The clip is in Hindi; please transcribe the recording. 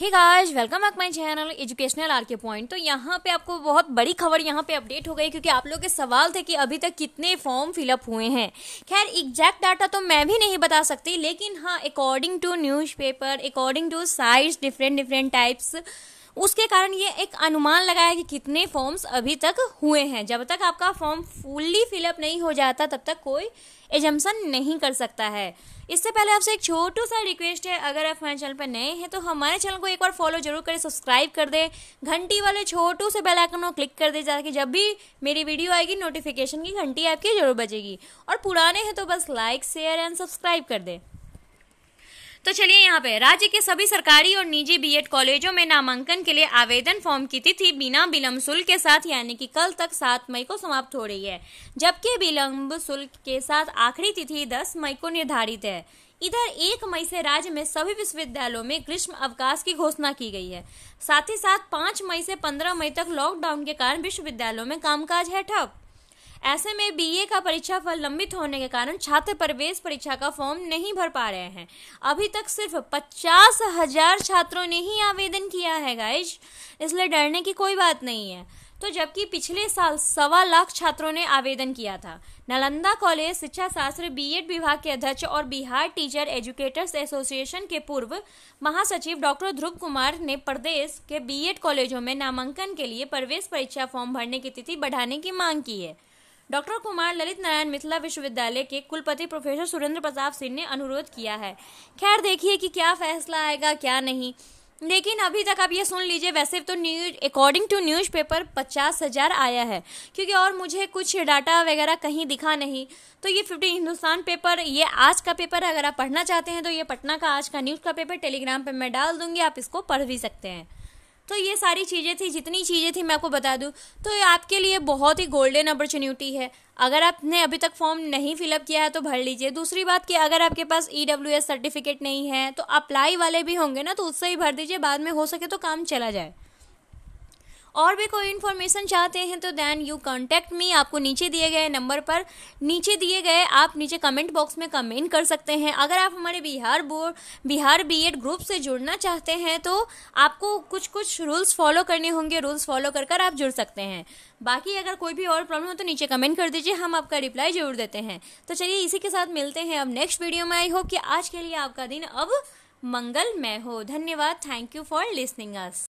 hey guys welcome back my channel educational R K point तो यहाँ पे आपको बहुत बड़ी खबर यहाँ पे अपडेट हो गई क्योंकि आप लोग के सवाल थे कि अभी तक कितने फॉर्म फिलअप हुए हैं खैर एग्जैक्ट डाटा तो मैं भी नहीं बता सकती लेकिन हाँ according to newspaper according to sites different different types उसके कारण ये एक अनुमान लगाया कि कितने फॉर्म्स अभी तक हुए हैं जब तक आपका फॉर्म फुल्ली फिलअप नहीं हो जाता तब तक कोई एजम्सन नहीं कर सकता है इससे पहले आपसे एक छोटू सा रिक्वेस्ट है अगर आप हमारे चैनल पर नए हैं तो हमारे चैनल को एक बार फॉलो जरूर करें सब्सक्राइब कर दें घंटी वाले छोटू से बेल आइकन को क्लिक कर दें ताकि जब भी मेरी वीडियो आएगी नोटिफिकेशन की घंटी आपकी जरूर बजेगी और पुराने हैं तो बस लाइक शेयर एंड सब्सक्राइब कर दें तो चलिए यहाँ पे राज्य के सभी सरकारी और निजी बीएड कॉलेजों में नामांकन के लिए आवेदन फॉर्म की तिथि बिना विलंब शुल्क के साथ यानी कि कल तक सात मई को समाप्त हो रही है जबकि विलंब शुल्क के साथ आखिरी तिथि दस मई को निर्धारित है इधर एक मई से राज्य में सभी विश्वविद्यालयों में ग्रीष्म अवकाश की घोषणा की गई है साथ ही साथ पाँच मई से पंद्रह मई तक लॉकडाउन के कारण विश्वविद्यालयों में कामकाज है ठप ऐसे में बीए का परीक्षा फल लंबित होने के कारण छात्र प्रवेश परीक्षा का फॉर्म नहीं भर पा रहे हैं अभी तक सिर्फ पचास हजार छात्रों ने ही आवेदन किया है गाइज इसलिए डरने की कोई बात नहीं है तो जबकि पिछले साल सवा लाख छात्रों ने आवेदन किया था नालंदा कॉलेज शिक्षा शास्त्र बीएड विभाग के अध्यक्ष और बिहार टीचर एजुकेटर्स एसोसिएशन के पूर्व महासचिव डॉक्टर ध्रुव कुमार ने प्रदेश के बीएड कॉलेजों में नामांकन के लिए प्रवेश परीक्षा फॉर्म भरने की तिथि बढ़ाने की मांग की है डॉक्टर कुमार ललित नारायण मिथिला विश्वविद्यालय के कुलपति प्रोफेसर सुरेंद्र प्रताप सिंह ने अनुरोध किया है खैर देखिए कि क्या फैसला आएगा क्या नहीं लेकिन अभी तक आप ये सुन लीजिए वैसे तो news according to newspaper पचास हज़ार आया है क्योंकि और मुझे कुछ डाटा वगैरह कहीं दिखा नहीं तो ये फिफ्टी हिंदुस्तान पेपर ये आज का पेपर है अगर आप पढ़ना चाहते हैं तो ये पटना का आज का न्यूज़ का पेपर टेलीग्राम पर पे मैं डाल दूंगी आप इसको पढ़ भी सकते हैं तो ये सारी चीज़ें थी जितनी चीज़ें थी मैं आपको बता दूँ तो ये आपके लिए बहुत ही गोल्डन अपॉर्चुनिटी है अगर आपने अभी तक फॉर्म नहीं फिलअप किया है तो भर लीजिए दूसरी बात कि अगर आपके पास ई डब्ल्यू एस सर्टिफिकेट नहीं है तो अप्लाई वाले भी होंगे ना तो उससे ही भर दीजिए बाद में हो सके तो काम चला जाए और भी कोई इन्फॉर्मेशन चाहते हैं तो दैन यू कॉन्टैक्ट मी आपको नीचे दिए गए नंबर पर नीचे दिए गए आप नीचे कमेंट बॉक्स में कमेंट कर सकते हैं अगर आप हमारे Bihar board Bihar ed group से जुड़ना चाहते हैं तो आपको कुछ कुछ रूल्स फॉलो करने होंगे रूल्स फॉलो कर कर आप जुड़ सकते हैं बाकी अगर कोई भी और प्रॉब्लम हो तो नीचे कमेंट कर दीजिए हम आपका रिप्लाई जरूर देते हैं तो चलिए इसी के साथ मिलते हैं अब नेक्स्ट वीडियो में आई होप कि आज के लिए आपका दिन अब मंगलमय हो धन्यवाद thank you for listening us